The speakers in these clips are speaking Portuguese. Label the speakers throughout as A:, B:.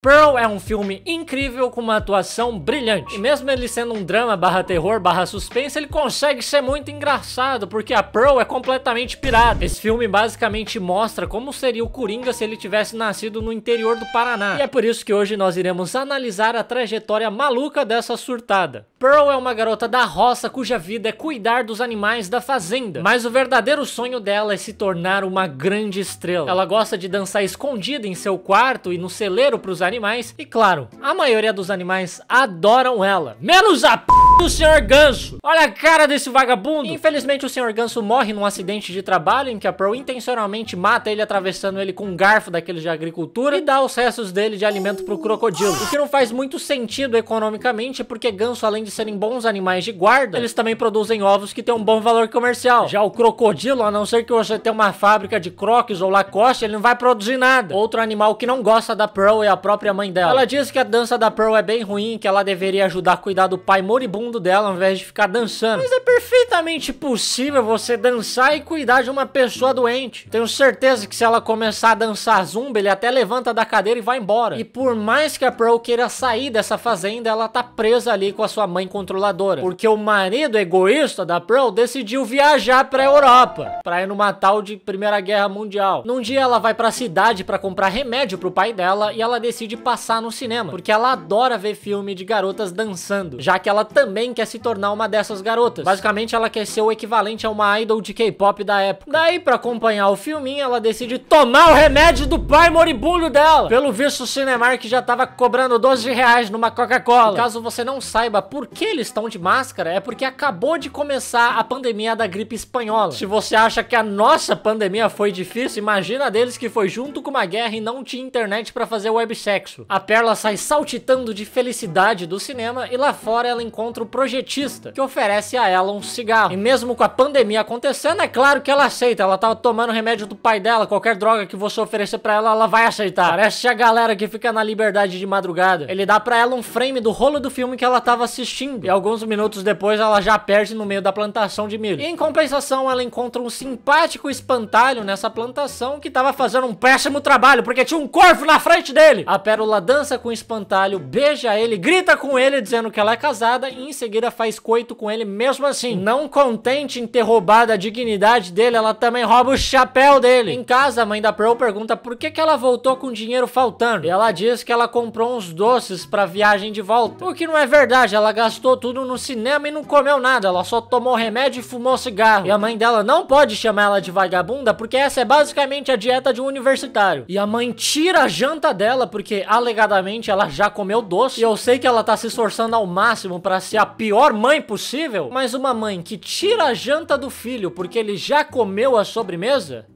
A: Pearl é um filme incrível com uma atuação brilhante. E mesmo ele sendo um drama barra terror barra suspense, ele consegue ser muito engraçado, porque a Pearl é completamente pirada. Esse filme basicamente mostra como seria o Coringa se ele tivesse nascido no interior do Paraná. E é por isso que hoje nós iremos analisar a trajetória maluca dessa surtada. Pearl é uma garota da roça cuja vida é cuidar dos animais da fazenda, mas o verdadeiro sonho dela é se tornar uma grande estrela. Ela gosta de dançar escondida em seu quarto e no celeiro para os animais. E claro, a maioria dos animais adoram ela. Menos a p o senhor Ganso. Olha a cara desse vagabundo. Infelizmente, o senhor Ganso morre num acidente de trabalho em que a Pearl intencionalmente mata ele atravessando ele com um garfo daqueles de agricultura e dá os restos dele de alimento pro crocodilo. O que não faz muito sentido economicamente, porque Ganso, além de serem bons animais de guarda, eles também produzem ovos que têm um bom valor comercial. Já o crocodilo, a não ser que você tenha uma fábrica de Crocs ou lacoste, ele não vai produzir nada. Outro animal que não gosta da Pearl é a própria mãe dela. Ela diz que a dança da Pearl é bem ruim, que ela deveria ajudar a cuidar do pai moribundo mundo dela ao invés de ficar dançando. Mas é perfeitamente possível você dançar e cuidar de uma pessoa doente. Tenho certeza que se ela começar a dançar zumba, ele até levanta da cadeira e vai embora. E por mais que a Pearl queira sair dessa fazenda, ela tá presa ali com a sua mãe controladora. Porque o marido egoísta da Pearl decidiu viajar pra Europa, pra ir numa tal de Primeira Guerra Mundial. Num dia ela vai pra cidade pra comprar remédio pro pai dela e ela decide passar no cinema, porque ela adora ver filme de garotas dançando, já que ela também também quer se tornar uma dessas garotas. Basicamente, ela quer ser o equivalente a uma idol de K-pop da época. Daí, pra acompanhar o filminho, ela decide tomar o remédio do pai moribundo dela. Pelo visto, o Cinemark já tava cobrando 12 reais numa Coca-Cola. Caso você não saiba por que eles estão de máscara, é porque acabou de começar a pandemia da gripe espanhola. Se você acha que a nossa pandemia foi difícil, imagina deles que foi junto com uma guerra e não tinha internet para fazer websexo. A Perla sai saltitando de felicidade do cinema e lá fora ela encontra o projetista, que oferece a ela um cigarro. E mesmo com a pandemia acontecendo, é claro que ela aceita. Ela tava tomando remédio do pai dela, qualquer droga que você oferecer para ela, ela vai aceitar. Parece a galera que fica na liberdade de madrugada. Ele dá para ela um frame do rolo do filme que ela tava assistindo. E alguns minutos depois ela já perde no meio da plantação de milho. E em compensação, ela encontra um simpático espantalho nessa plantação que tava fazendo um péssimo trabalho, porque tinha um corvo na frente dele. A pérola dança com o espantalho, beija ele, grita com ele dizendo que ela é casada e seguida faz coito com ele mesmo assim. Não contente em ter roubado a dignidade dele, ela também rouba o chapéu dele. Em casa, a mãe da Pearl pergunta por que, que ela voltou com dinheiro faltando. E ela diz que ela comprou uns doces pra viagem de volta. O que não é verdade, ela gastou tudo no cinema e não comeu nada. Ela só tomou remédio e fumou cigarro. E a mãe dela não pode chamar ela de vagabunda porque essa é basicamente a dieta de um universitário. E a mãe tira a janta dela porque alegadamente ela já comeu doce. E eu sei que ela tá se esforçando ao máximo pra ser a pior mãe possível, mas uma mãe que tira a janta do filho porque ele já comeu a sobremesa,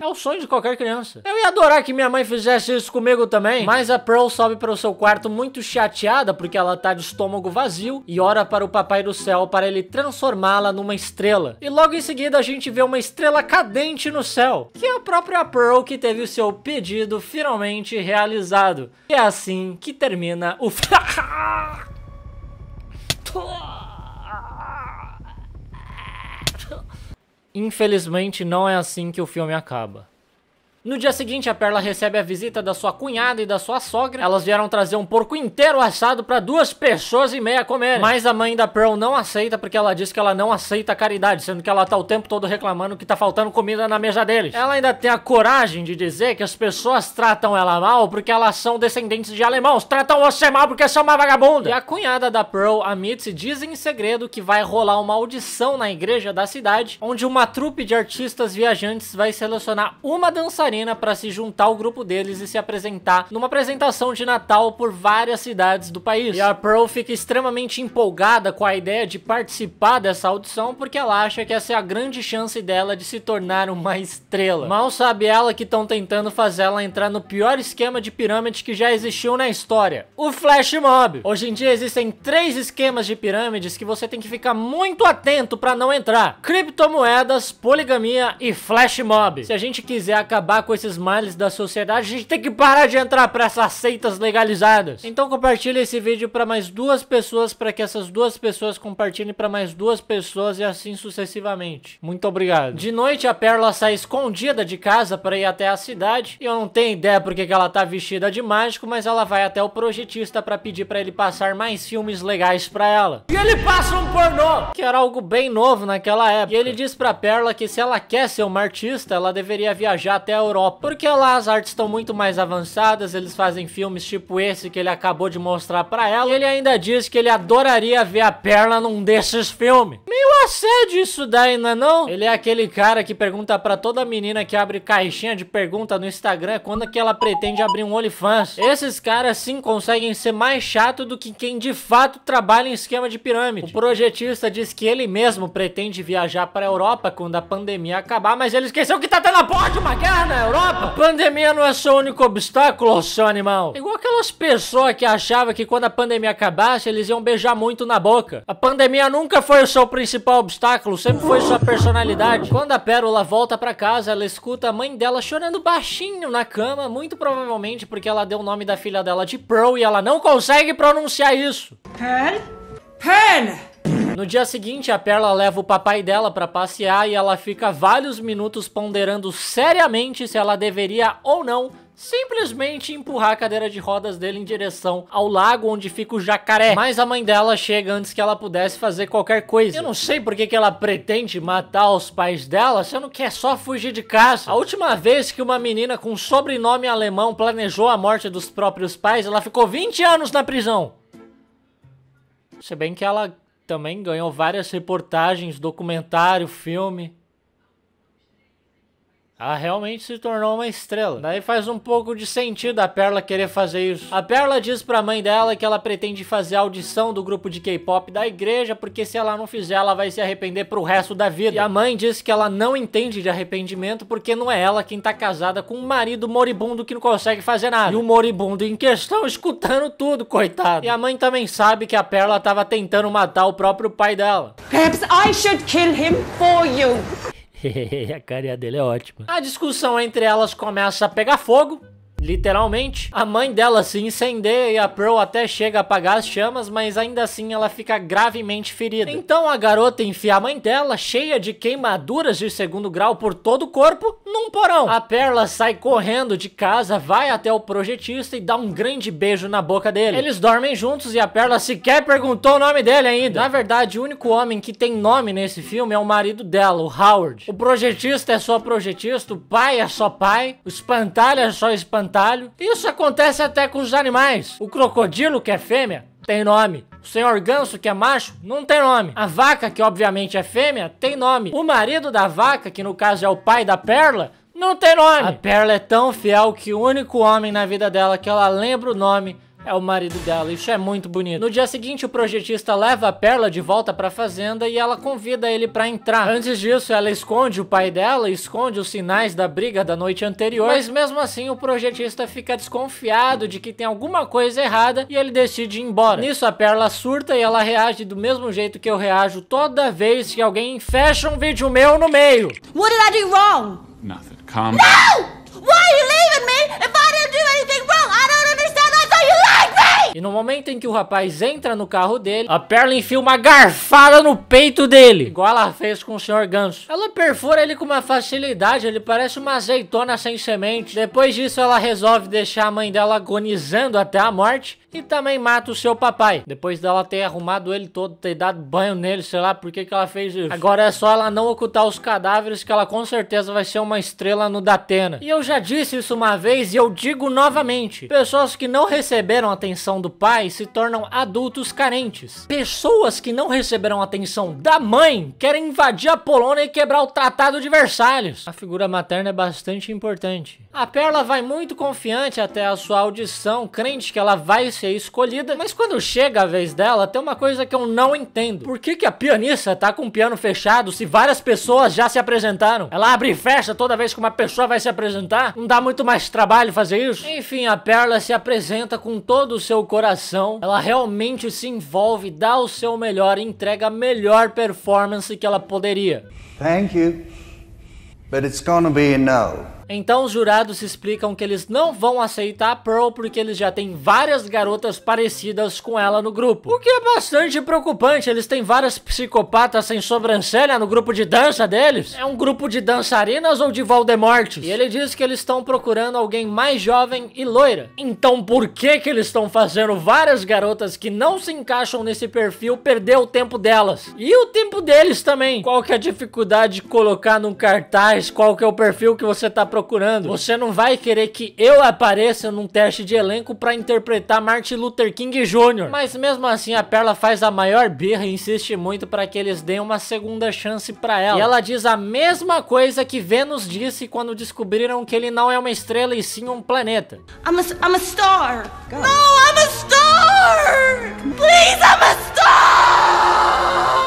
A: é o sonho de qualquer criança. Eu ia adorar que minha mãe fizesse isso comigo também. Mas a Pearl sobe para o seu quarto muito chateada porque ela tá de estômago vazio e ora para o papai do céu para ele transformá-la numa estrela. E logo em seguida a gente vê uma estrela cadente no céu, que é a própria Pearl que teve o seu pedido finalmente realizado. E é assim que termina o. Infelizmente, não é assim que o filme acaba. No dia seguinte, a Perla recebe a visita da sua cunhada e da sua sogra. Elas vieram trazer um porco inteiro assado para duas pessoas e meia comer. Mas a mãe da Pearl não aceita porque ela diz que ela não aceita caridade, sendo que ela tá o tempo todo reclamando que tá faltando comida na mesa deles. Ela ainda tem a coragem de dizer que as pessoas tratam ela mal porque elas são descendentes de alemãos. Tratam você mal porque são uma vagabunda. E a cunhada da Pearl, a Mitzi, diz em segredo que vai rolar uma audição na igreja da cidade, onde uma trupe de artistas viajantes vai selecionar uma dançarina Catarina para se juntar ao grupo deles e se apresentar numa apresentação de Natal por várias cidades do país. E a Pearl fica extremamente empolgada com a ideia de participar dessa audição porque ela acha que essa é a grande chance dela de se tornar uma estrela. Mal sabe ela que estão tentando fazer ela entrar no pior esquema de pirâmide que já existiu na história, o Flash Mob. Hoje em dia existem três esquemas de pirâmides que você tem que ficar muito atento para não entrar: criptomoedas, poligamia e Flash Mob. Se a gente quiser acabar com esses males da sociedade, a gente tem que parar de entrar pra essas seitas legalizadas. Então compartilha esse vídeo pra mais duas pessoas, pra que essas duas pessoas compartilhem pra mais duas pessoas e assim sucessivamente. Muito obrigado. De noite a Perla sai escondida de casa pra ir até a cidade, e eu não tenho ideia porque que ela tá vestida de mágico, mas ela vai até o projetista pra pedir pra ele passar mais filmes legais pra ela. E ele passa um pornô, que era algo bem novo naquela época. E ele diz pra Perla que se ela quer ser uma artista, ela deveria viajar até a Europa Europa, porque lá as artes estão muito mais avançadas, eles fazem filmes tipo esse que ele acabou de mostrar pra ela, e ele ainda diz que ele adoraria ver a perna num desses filmes. Meio assédio isso daí, não é não? Ele é aquele cara que pergunta pra toda menina que abre caixinha de pergunta no Instagram quando é que ela pretende abrir um OnlyFans. Esses caras sim conseguem ser mais chato do que quem de fato trabalha em esquema de pirâmide. O projetista diz que ele mesmo pretende viajar pra Europa quando a pandemia acabar, mas ele esqueceu que tá tendo a porta de uma guerra, né? Europa. A pandemia não é seu único obstáculo, seu animal. igual aquelas pessoas que achavam que quando a pandemia acabasse, eles iam beijar muito na boca. A pandemia nunca foi o seu principal obstáculo, sempre foi sua personalidade. Quando a Pérola volta para casa, ela escuta a mãe dela chorando baixinho na cama, muito provavelmente porque ela deu o nome da filha dela de Pearl e ela não consegue pronunciar isso. Pearl? Pearl! No dia seguinte, a Perla leva o papai dela para passear e ela fica vários minutos ponderando seriamente se ela deveria ou não simplesmente empurrar a cadeira de rodas dele em direção ao lago onde fica o jacaré. Mas a mãe dela chega antes que ela pudesse fazer qualquer coisa. Eu não sei porque que ela pretende matar os pais dela, se não quer é só fugir de casa. A última vez que uma menina com sobrenome alemão planejou a morte dos próprios pais, ela ficou 20 anos na prisão. Se bem que ela também ganhou várias reportagens, documentário, filme. Ela realmente se tornou uma estrela. Daí faz um pouco de sentido a Perla querer fazer isso. A Perla diz pra mãe dela que ela pretende fazer a audição do grupo de K-pop da igreja, porque se ela não fizer, ela vai se arrepender pro resto da vida. E a mãe diz que ela não entende de arrependimento, porque não é ela quem tá casada com um marido moribundo que não consegue fazer nada. E o moribundo em questão escutando tudo, coitado. E a mãe também sabe que a Perla tava tentando matar o próprio pai dela. Perhaps I should kill him for you. a carinha dele é ótima. A discussão entre elas começa a pegar fogo literalmente. A mãe dela se incendeia e a Pearl até chega a apagar as chamas, mas ainda assim ela fica gravemente ferida. Então a garota enfia a mãe dela, cheia de queimaduras de segundo grau por todo o corpo, num porão. A Perla sai correndo de casa, vai até o projetista e dá um grande beijo na boca dele. Eles dormem juntos e a Perla sequer perguntou o nome dele ainda. Na verdade, o único homem que tem nome nesse filme é o marido dela, o Howard. O projetista é só projetista, o pai é só pai, o espantalho é só espantalho, isso acontece até com os animais. O crocodilo, que é fêmea, tem nome. O senhor ganso, que é macho, não tem nome. A vaca, que obviamente é fêmea, tem nome. O marido da vaca, que no caso é o pai da perla, não tem nome. A perla é tão fiel que o único homem na vida dela que ela lembra o nome é o marido dela, isso é muito bonito. No dia seguinte, o projetista leva a Perla de volta pra fazenda e ela convida ele pra entrar. Antes disso, ela esconde o pai dela, esconde os sinais da briga da noite anterior, mas mesmo assim o projetista fica desconfiado de que tem alguma coisa errada e ele decide ir embora. Nisso, a Perla surta e ela reage do mesmo jeito que eu reajo toda vez que alguém fecha um vídeo meu no meio. What did I do wrong? Nothing. Calm down. No! Why are you leaving me if I didn't do anything? E no momento em que o rapaz entra no carro dele, a Perla enfia uma garfada no peito dele, igual ela fez com o Sr. Ganso. Ela perfura ele com uma facilidade, ele parece uma azeitona sem semente. Depois disso, ela resolve deixar a mãe dela agonizando até a morte e também mata o seu papai. Depois dela ter arrumado ele todo, ter dado banho nele, sei lá por que que ela fez isso. Agora é só ela não ocultar os cadáveres que ela com certeza vai ser uma estrela no Datena. E eu já disse isso uma vez e eu digo novamente. Pessoas que não receberam atenção do pai se tornam adultos carentes. Pessoas que não receberam atenção da mãe querem invadir a Polônia e quebrar o Tratado de Versalhes. A figura materna é bastante importante. A Perla vai muito confiante até a sua audição, crente que ela vai ser escolhida, mas quando chega a vez dela, tem uma coisa que eu não entendo. Por que, que a pianista tá com o piano fechado se várias pessoas já se apresentaram? Ela abre e fecha toda vez que uma pessoa vai se apresentar? Não dá muito mais trabalho fazer isso? Enfim, a Perla se apresenta com todo o seu coração, ela realmente se envolve, dá o seu melhor e entrega a melhor performance que ela poderia. Thank you, but it's gonna be a no. Então os jurados explicam que eles não vão aceitar a Pearl porque eles já têm várias garotas parecidas com ela no grupo. O que é bastante preocupante, eles têm várias psicopatas sem sobrancelha no grupo de dança deles. É um grupo de dançarinas ou de Voldemortes? E ele diz que eles estão procurando alguém mais jovem e loira. Então por que que eles estão fazendo várias garotas que não se encaixam nesse perfil perder o tempo delas? E o tempo deles também. Qual que é a dificuldade de colocar num cartaz qual que é o perfil que você tá procurando. Você não vai querer que eu apareça num teste de elenco para interpretar Martin Luther King Jr. Mas mesmo assim, a Perla faz a maior birra e insiste muito para que eles deem uma segunda chance para ela. E ela diz a mesma coisa que Vênus disse quando descobriram que ele não é uma estrela e sim um planeta. I'm a, I'm a star. God. No, I'm a star. Please, I'm a star.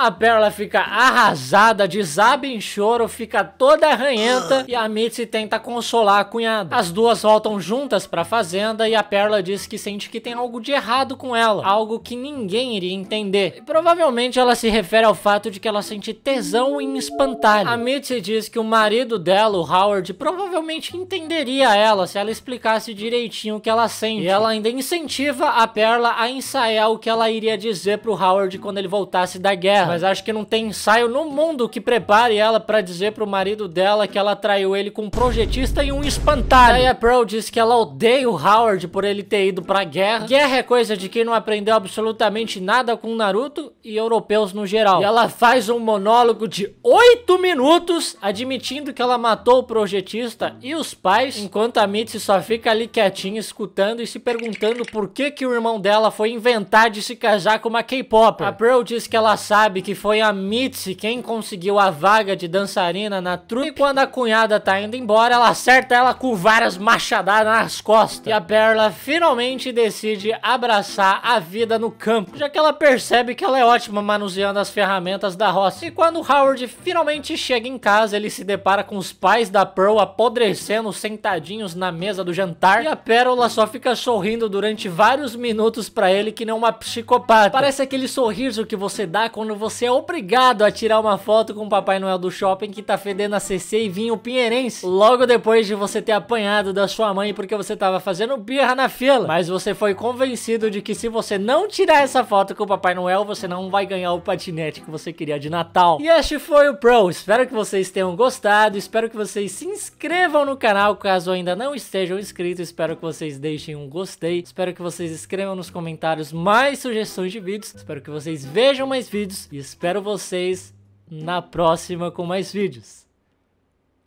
A: A Perla fica arrasada, desaba em choro, fica toda arranhenta e a Mitzi tenta consolar a cunhada. As duas voltam juntas pra fazenda e a Perla diz que sente que tem algo de errado com ela, algo que ninguém iria entender. E provavelmente ela se refere ao fato de que ela sente tesão em espantalho. A Mitzi diz que o marido dela, o Howard, provavelmente entenderia ela se ela explicasse direitinho o que ela sente. E ela ainda incentiva a Perla a ensaiar o que ela iria dizer pro Howard quando ele voltasse da guerra mas acho que não tem ensaio no mundo que prepare ela para dizer pro marido dela que ela traiu ele com um projetista e um espantalho. Daí a Pearl diz que ela odeia o Howard por ele ter ido pra guerra. Guerra é coisa de quem não aprendeu absolutamente nada com Naruto e europeus no geral. E ela faz um monólogo de 8 minutos admitindo que ela matou o projetista e os pais, enquanto a Mitsi só fica ali quietinha escutando e se perguntando por que que o irmão dela foi inventar de se casar com uma K-Popper. A Pearl diz que ela sabe sabe que foi a Mitzi quem conseguiu a vaga de dançarina na trupe. E quando a cunhada tá indo embora, ela acerta ela com várias machadadas nas costas. E a Perla finalmente decide abraçar a vida no campo, já que ela percebe que ela é ótima manuseando as ferramentas da roça. E quando Howard finalmente chega em casa, ele se depara com os pais da Pearl apodrecendo sentadinhos na mesa do jantar. E a Pérola só fica sorrindo durante vários minutos pra ele que nem uma psicopata. Parece aquele sorriso que você dá quando você você é obrigado a tirar uma foto com o Papai Noel do shopping que tá fedendo a CC e vinho pinheirense. Logo depois de você ter apanhado da sua mãe porque você tava fazendo birra na fila. Mas você foi convencido de que se você não tirar essa foto com o Papai Noel, você não vai ganhar o patinete que você queria de Natal. E este foi o Pro. Espero que vocês tenham gostado. Espero que vocês se inscrevam no canal caso ainda não estejam inscritos. Espero que vocês deixem um gostei. Espero que vocês escrevam nos comentários mais sugestões de vídeos. Espero que vocês vejam mais vídeos. E espero vocês na próxima com mais vídeos.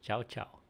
A: Tchau, tchau.